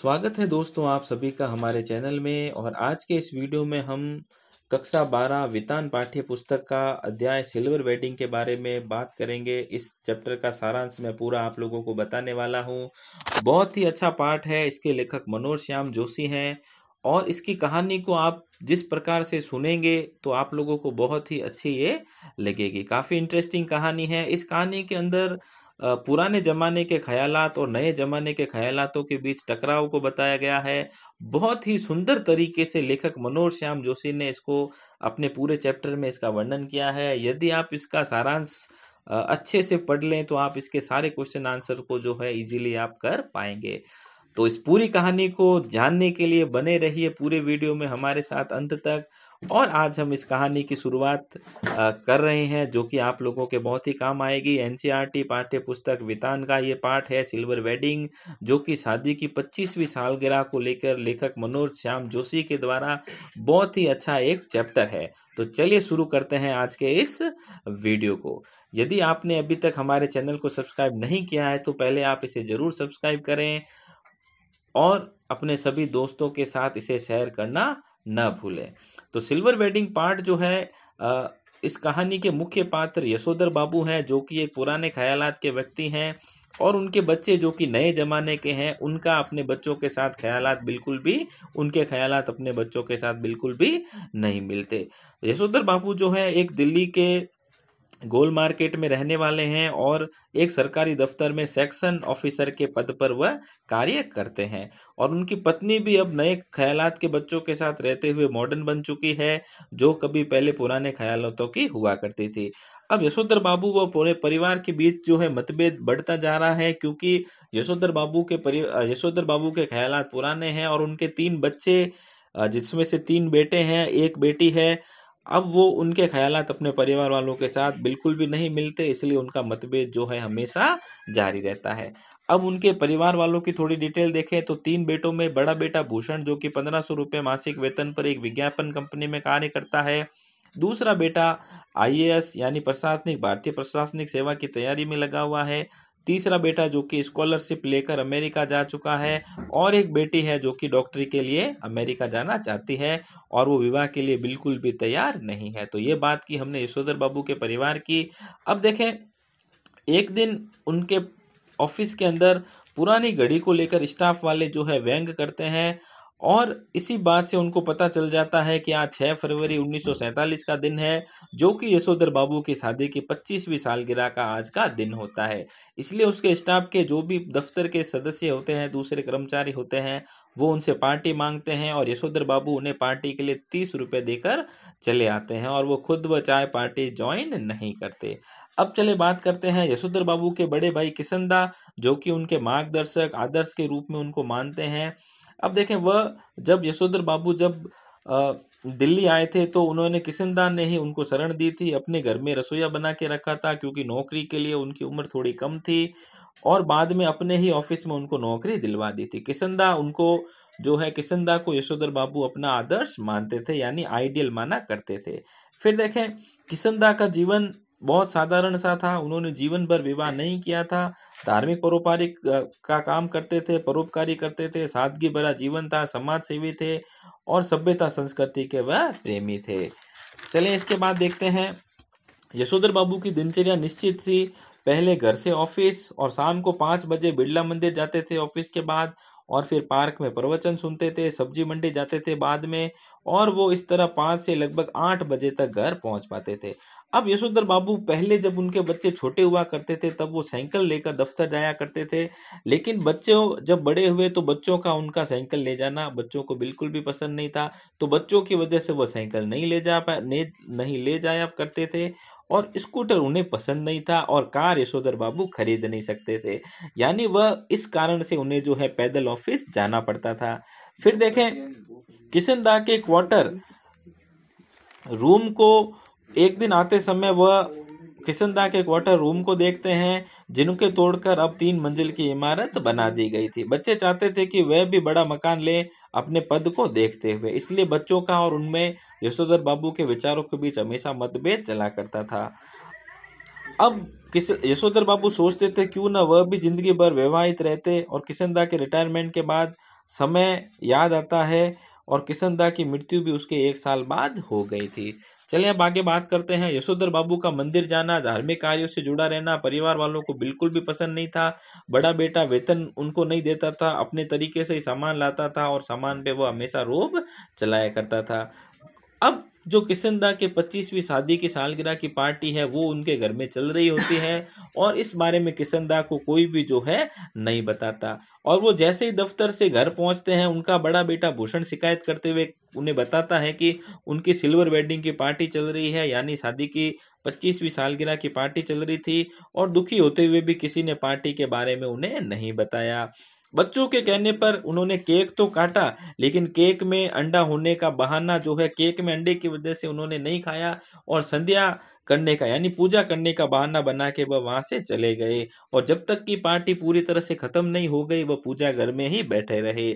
स्वागत है दोस्तों आप सभी का हमारे चैनल में और आज के इस वीडियो में हम कक्षा बारह वितान पाठ्य पुस्तक का अध्याय सिल्वर वेडिंग के बारे में बात करेंगे इस चैप्टर का सारांश मैं पूरा आप लोगों को बताने वाला हूँ बहुत ही अच्छा पाठ है इसके लेखक मनोज श्याम जोशी हैं और इसकी कहानी को आप जिस प्रकार से सुनेंगे तो आप लोगों को बहुत ही अच्छी ये लगेगी काफ़ी इंटरेस्टिंग कहानी है इस कहानी के अंदर पुराने जमाने के ख्यालात और नए जमाने के ख्यालातों के बीच टकराव को बताया गया है बहुत ही सुंदर तरीके से लेखक मनोहर श्याम जोशी ने इसको अपने पूरे चैप्टर में इसका वर्णन किया है यदि आप इसका सारांश अच्छे से पढ़ लें तो आप इसके सारे क्वेश्चन आंसर को जो है इजीली आप कर पाएंगे तो इस पूरी कहानी को जानने के लिए बने रहिए पूरे वीडियो में हमारे साथ अंत तक और आज हम इस कहानी की शुरुआत कर रहे हैं जो कि आप लोगों के बहुत ही काम आएगी एनसीईआरटी पाठ्य पुस्तक वितान का ये पाठ है सिल्वर वेडिंग जो कि शादी की पच्चीसवीं सालगिरह को लेकर लेखक मनोज श्याम जोशी के द्वारा बहुत ही अच्छा एक चैप्टर है तो चलिए शुरू करते हैं आज के इस वीडियो को यदि आपने अभी तक हमारे चैनल को सब्सक्राइब नहीं किया है तो पहले आप इसे ज़रूर सब्सक्राइब करें और अपने सभी दोस्तों के साथ इसे शेयर करना ना भूलें तो सिल्वर वेडिंग पार्ट जो है इस कहानी के मुख्य पात्र यशोधर बाबू हैं जो कि एक पुराने ख्यालात के व्यक्ति हैं और उनके बच्चे जो कि नए ज़माने के हैं उनका अपने बच्चों के साथ ख्याल बिल्कुल भी उनके ख्याल अपने बच्चों के साथ बिल्कुल भी नहीं मिलते यशोधर बाबू जो है एक दिल्ली के गोल मार्केट में रहने वाले हैं और एक सरकारी दफ्तर में सेक्शन ऑफिसर के पद पर वह कार्य करते हैं और उनकी पत्नी भी अब नए ख्यालात के बच्चों के साथ रहते हुए मॉडर्न बन चुकी है जो कभी पहले पुराने ख्यालों की हुआ करती थी अब यशोधर बाबू व पूरे परिवार के बीच जो है मतभेद बढ़ता जा रहा है क्योंकि यशोधर बाबू के परि यशोधर बाबू के ख्याल पुराने हैं और उनके तीन बच्चे जिसमें से तीन बेटे हैं एक बेटी है अब वो उनके ख्याल अपने परिवार वालों के साथ बिल्कुल भी नहीं मिलते इसलिए उनका मतभेद जो है हमेशा जारी रहता है अब उनके परिवार वालों की थोड़ी डिटेल देखें तो तीन बेटों में बड़ा बेटा भूषण जो कि पंद्रह सौ रुपये मासिक वेतन पर एक विज्ञापन कंपनी में कार्य करता है दूसरा बेटा आईएएस यानी प्रशासनिक भारतीय प्रशासनिक सेवा की तैयारी में लगा हुआ है तीसरा बेटा जो कि स्कॉलरशिप लेकर अमेरिका जा चुका है और एक बेटी है जो कि डॉक्टरी के लिए अमेरिका जाना चाहती है और वो विवाह के लिए बिल्कुल भी तैयार नहीं है तो ये बात की हमने यशोधर बाबू के परिवार की अब देखें एक दिन उनके ऑफिस के अंदर पुरानी घड़ी को लेकर स्टाफ वाले जो है व्यंग करते हैं और इसी बात से उनको पता चल जाता है कि आज 6 फरवरी 1947 का दिन है जो कि यशोधर बाबू की शादी की 25वीं सालगिरह का आज का दिन होता है इसलिए उसके स्टाफ के जो भी दफ्तर के सदस्य होते हैं दूसरे कर्मचारी होते हैं वो उनसे पार्टी मांगते हैं और यशोधर बाबू उन्हें पार्टी के लिए तीस रुपये देकर चले आते हैं और वो खुद व चाय पार्टी ज्वाइन नहीं करते अब चले बात करते हैं यशोधर बाबू के बड़े भाई किशनदा जो कि उनके मार्गदर्शक आदर्श के रूप में उनको मानते हैं अब देखें वह जब यशोधर बाबू जब दिल्ली आए थे तो उन्होंने किशनदान ने ही उनको शरण दी थी अपने घर में रसोईया बना के रखा था क्योंकि नौकरी के लिए उनकी उम्र थोड़ी कम थी और बाद में अपने ही ऑफिस में उनको नौकरी दिलवा दी थी किशनदा उनको जो है किशनदा को यशोधर बाबू अपना आदर्श मानते थे यानी आइडियल माना करते थे फिर देखें किशनदा का जीवन बहुत साधारण सा था उन्होंने जीवन भर विवाह नहीं किया था धार्मिक परोपारिक का काम करते थे परोपकारी करते थे सादगी भरा जीवन था समाज सेवी थे और सभ्यता संस्कृति के वह प्रेमी थे चलिए इसके बाद देखते हैं यशोधर बाबू की दिनचर्या निश्चित थी पहले घर से ऑफिस और शाम को पाँच बजे बिरला मंदिर जाते थे ऑफिस के बाद और फिर पार्क में प्रवचन सुनते थे सब्जी मंडी जाते थे बाद में और वो इस तरह पाँच से लगभग आठ बजे तक घर पहुंच पाते थे अब यशोधर बाबू पहले जब उनके बच्चे छोटे हुआ करते थे तब वो साइकिल लेकर दफ्तर जाया करते थे लेकिन बच्चे जब बड़े हुए तो बच्चों का उनका साइकिल ले जाना बच्चों को बिल्कुल भी पसंद नहीं था तो बच्चों की वजह से वो साइकिल नहीं ले जा नहीं ले जाया करते थे और स्कूटर उन्हें पसंद नहीं था और कार यशोधर बाबू खरीद नहीं सकते थे यानी वह इस कारण से उन्हें जो है पैदल ऑफिस जाना पड़ता था फिर देखें दा के क्वार्टर रूम को एक दिन आते समय वह किशनदा के क्वार्टर रूम को देखते हैं जिनके तोड़कर अब तीन मंजिल की इमारत बना दी गई थी बच्चे चाहते थे कि वह भी बड़ा मकान ले अपने पद को देखते हुए इसलिए बच्चों का और उनमें यशोधर बाबू के विचारों के बीच हमेशा मतभेद चला करता था अब किस यशोधर बाबू सोचते थे क्यों ना वह भी जिंदगी भर विवाहित रहते और किशनदा के रिटायरमेंट के बाद समय याद आता है और किशनदा की मृत्यु भी उसके एक साल बाद हो गई थी चलिए अब आगे बात करते हैं यशोधर बाबू का मंदिर जाना धार्मिक कार्यों से जुड़ा रहना परिवार वालों को बिल्कुल भी पसंद नहीं था बड़ा बेटा वेतन उनको नहीं देता था अपने तरीके से ही सामान लाता था और सामान पे वो हमेशा रोब चलाया करता था अब जो किशन दा के पच्चीसवीं शादी की सालगिरह की पार्टी है वो उनके घर में चल रही होती है और इस बारे में किशन दा को कोई भी जो है नहीं बताता और वो जैसे ही दफ्तर से घर पहुंचते हैं उनका बड़ा बेटा भूषण शिकायत करते हुए उन्हें बताता है कि उनकी सिल्वर वेडिंग की पार्टी चल रही है यानी शादी की पच्चीसवीं सालगिरह की पार्टी चल रही थी और दुखी होते हुए भी किसी ने पार्टी के बारे में उन्हें नहीं बताया बच्चों के कहने पर उन्होंने केक तो काटा लेकिन केक में अंडा होने का बहाना जो है केक में अंडे की वजह से उन्होंने नहीं खाया और संध्या करने का यानी पूजा करने का बहाना बना के वह वहां से चले गए और जब तक की पार्टी पूरी तरह से खत्म नहीं हो गई वह पूजा घर में ही बैठे रहे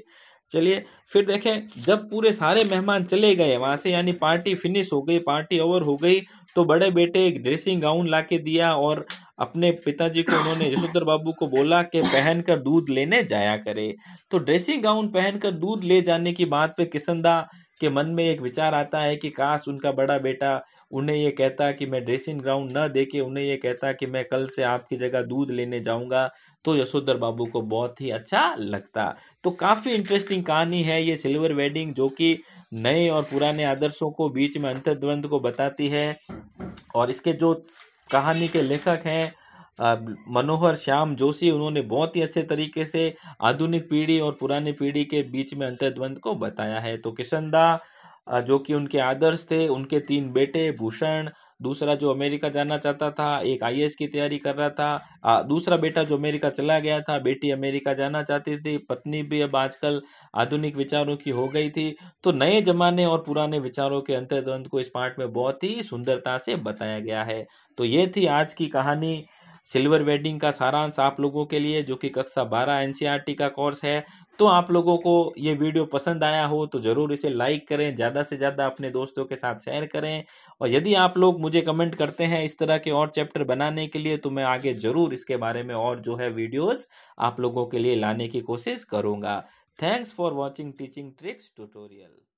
चलिए फिर देखें जब पूरे सारे मेहमान चले गए वहां से यानी पार्टी फिनिश हो गई पार्टी ओवर हो गई तो बड़े बेटे एक ड्रेसिंग गाउन ला के दिया और अपने पिताजी को उन्होंने यशोधर बाबू को बोला कि पहनकर दूध लेने जाया करे तो ड्रेसिंग गाउन पहनकर दूध ले जाने की बात पे किसनदा के मन में एक विचार आता है कि काश उनका बड़ा बेटा उन्हें ये कहता कि मैं ड्रेसिंग ग्राउंड न दे के उन्हें ये कहता कि मैं कल से आपकी जगह दूध लेने जाऊंगा तो यशोधर बाबू को बहुत ही अच्छा लगता तो काफ़ी इंटरेस्टिंग कहानी है ये सिल्वर वेडिंग जो कि नए और पुराने आदर्शों को बीच में अंतर्द्वंद को बताती है और इसके जो कहानी के लेखक हैं मनोहर श्याम जोशी उन्होंने बहुत ही अच्छे तरीके से आधुनिक पीढ़ी और पुरानी पीढ़ी के बीच में अंतर्द्वंद को बताया है तो किशन दा जो कि उनके आदर्श थे उनके तीन बेटे भूषण दूसरा जो अमेरिका जाना चाहता था एक आई की तैयारी कर रहा था आ, दूसरा बेटा जो अमेरिका चला गया था बेटी अमेरिका जाना चाहती थी पत्नी भी अब आजकल आधुनिक विचारों की हो गई थी तो नए जमाने और पुराने विचारों के अंतर्द्वंद को इस पार्ट में बहुत ही सुंदरता से बताया गया है तो ये थी आज की कहानी सिल्वर वेडिंग का सारांश आप लोगों के लिए जो कि कक्षा बारह एन e का कोर्स है तो आप लोगों को ये वीडियो पसंद आया हो तो ज़रूर इसे लाइक करें ज़्यादा से ज़्यादा अपने दोस्तों के साथ शेयर करें और यदि आप लोग मुझे कमेंट करते हैं इस तरह के और चैप्टर बनाने के लिए तो मैं आगे ज़रूर इसके बारे में और जो है वीडियोज़ आप लोगों के लिए लाने की कोशिश करूँगा thanks for watching teaching tricks tutorial